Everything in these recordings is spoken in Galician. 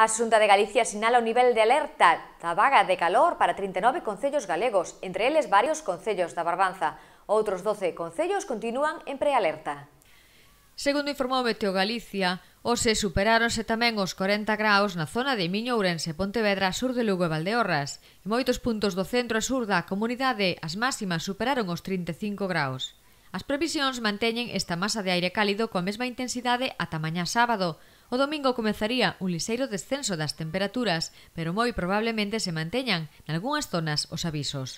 A Xunta de Galicia sinala o nivel de alerta da vaga de calor para 39 concellos galegos, entre eles varios concellos da Barbanza. Outros 12 concellos continúan en prealerta. Segundo informou Meteo Galicia, hoxe superáronse tamén os 40 graus na zona de Miño Ourense, Pontevedra, sur de Lugo e Valdeorras. En moitos puntos do centro e sur da comunidade, as máximas superaron os 35 graus. As previsións manteñen esta masa de aire cálido coa mesma intensidade ata mañá sábado, O domingo comezaría un liseiro descenso das temperaturas, pero moi probablemente se manteñan nalgúnas zonas os avisos.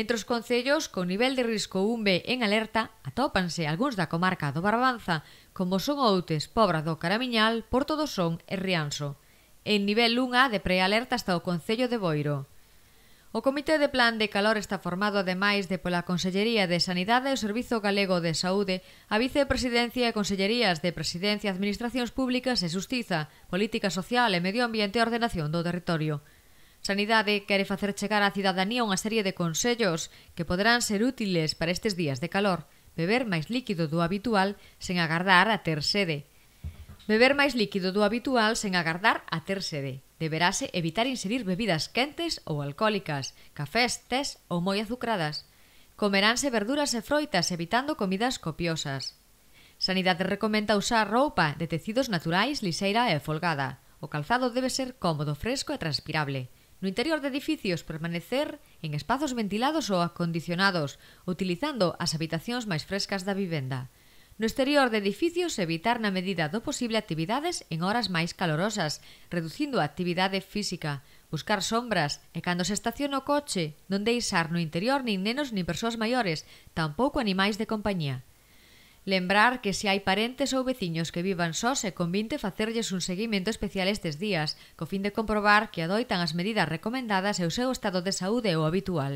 Entre os concellos con nivel de risco 1B en alerta atópanse algúns da comarca do Barbanza, como son Outes, Pobra do Caramiñal, Porto do Son e Rianso. En nivel 1A de prealerta está o Concello de Boiro. O Comité de Plan de Calor está formado ademais de pola Consellería de Sanidade e o Servizo Galego de Saúde, a Vicepresidencia e Consellerías de Presidencia, Administracións Públicas e Xustiza, Política Social e Medio Ambiente e Ordenación do Territorio. Sanidade quere facer chegar á cidadanía unha serie de consellos que poderán ser útiles para estes días de calor. Beber máis líquido do habitual sen agardar a ter sede. Beber máis líquido do habitual sen agardar a ter sede. Deberase evitar inserir bebidas quentes ou alcohólicas, cafés, tés ou moi azucradas. Comeránse verduras e froitas evitando comidas copiosas. Sanidade recomenda usar roupa de tecidos naturais liseira e folgada. O calzado debe ser cómodo, fresco e transpirable. No interior de edificios permanecer en espazos ventilados ou acondicionados, utilizando as habitacións máis frescas da vivenda. No exterior de edificios, evitar na medida do posible actividades en horas máis calorosas, reducindo a actividade física, buscar sombras, e cando se estaciona o coche, non deixar no interior nin nenos nin persoas maiores, tampouco animais de compañía. Lembrar que se hai parentes ou veciños que vivan sós e convinte facerlles un seguimento especial estes días, co fin de comprobar que adoitan as medidas recomendadas e o seu estado de saúde o habitual.